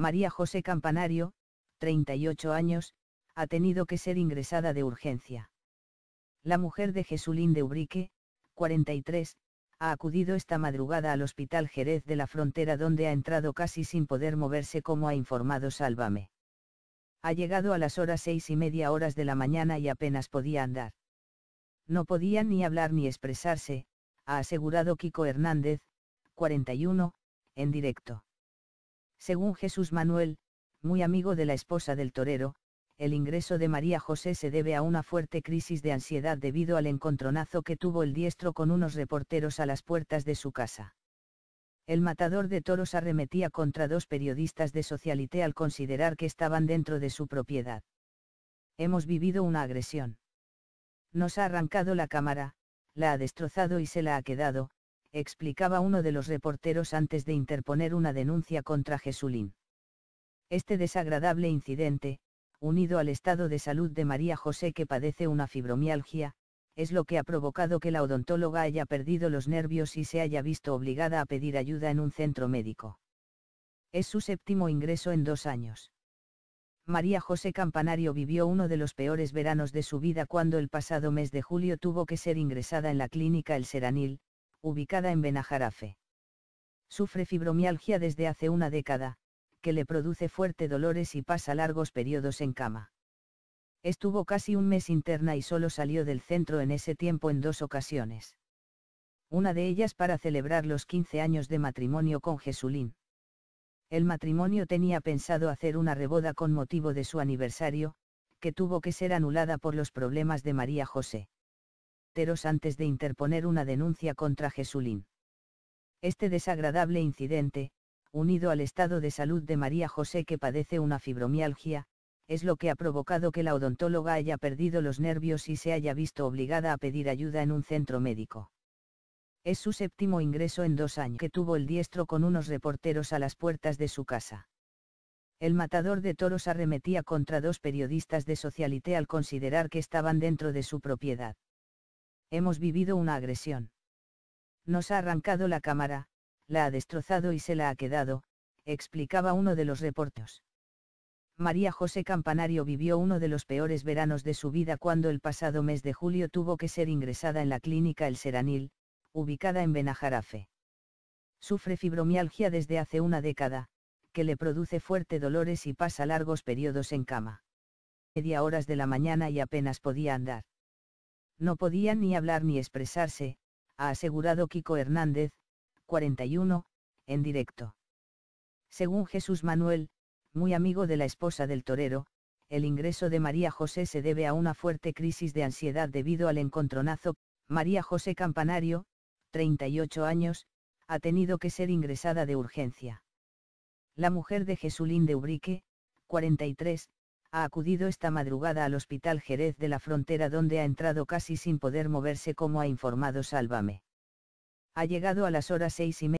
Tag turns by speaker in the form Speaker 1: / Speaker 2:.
Speaker 1: María José Campanario, 38 años, ha tenido que ser ingresada de urgencia. La mujer de Jesulín de Ubrique, 43, ha acudido esta madrugada al Hospital Jerez de la Frontera donde ha entrado casi sin poder moverse como ha informado Sálvame. Ha llegado a las horas seis y media horas de la mañana y apenas podía andar. No podía ni hablar ni expresarse, ha asegurado Kiko Hernández, 41, en directo. Según Jesús Manuel, muy amigo de la esposa del torero, el ingreso de María José se debe a una fuerte crisis de ansiedad debido al encontronazo que tuvo el diestro con unos reporteros a las puertas de su casa. El matador de toros arremetía contra dos periodistas de Socialité al considerar que estaban dentro de su propiedad. Hemos vivido una agresión. Nos ha arrancado la cámara, la ha destrozado y se la ha quedado, explicaba uno de los reporteros antes de interponer una denuncia contra Jesulín. Este desagradable incidente, unido al estado de salud de María José que padece una fibromialgia, es lo que ha provocado que la odontóloga haya perdido los nervios y se haya visto obligada a pedir ayuda en un centro médico. Es su séptimo ingreso en dos años. María José Campanario vivió uno de los peores veranos de su vida cuando el pasado mes de julio tuvo que ser ingresada en la clínica El Seranil, ubicada en Benajarafe. Sufre fibromialgia desde hace una década, que le produce fuerte dolores y pasa largos periodos en cama. Estuvo casi un mes interna y solo salió del centro en ese tiempo en dos ocasiones. Una de ellas para celebrar los 15 años de matrimonio con Jesulín. El matrimonio tenía pensado hacer una reboda con motivo de su aniversario, que tuvo que ser anulada por los problemas de María José antes de interponer una denuncia contra Jesulín. Este desagradable incidente, unido al estado de salud de María José que padece una fibromialgia, es lo que ha provocado que la odontóloga haya perdido los nervios y se haya visto obligada a pedir ayuda en un centro médico. Es su séptimo ingreso en dos años que tuvo el diestro con unos reporteros a las puertas de su casa. El matador de toros arremetía contra dos periodistas de Socialité al considerar que estaban dentro de su propiedad. Hemos vivido una agresión. Nos ha arrancado la cámara, la ha destrozado y se la ha quedado, explicaba uno de los reportos. María José Campanario vivió uno de los peores veranos de su vida cuando el pasado mes de julio tuvo que ser ingresada en la clínica El Seranil, ubicada en Benajarafe. Sufre fibromialgia desde hace una década, que le produce fuertes dolores y pasa largos periodos en cama. Media horas de la mañana y apenas podía andar. No podían ni hablar ni expresarse, ha asegurado Kiko Hernández, 41, en directo. Según Jesús Manuel, muy amigo de la esposa del torero, el ingreso de María José se debe a una fuerte crisis de ansiedad debido al encontronazo. María José Campanario, 38 años, ha tenido que ser ingresada de urgencia. La mujer de Jesulín de Ubrique, 43, ha acudido esta madrugada al Hospital Jerez de la Frontera donde ha entrado casi sin poder moverse como ha informado Sálvame. Ha llegado a las horas seis y media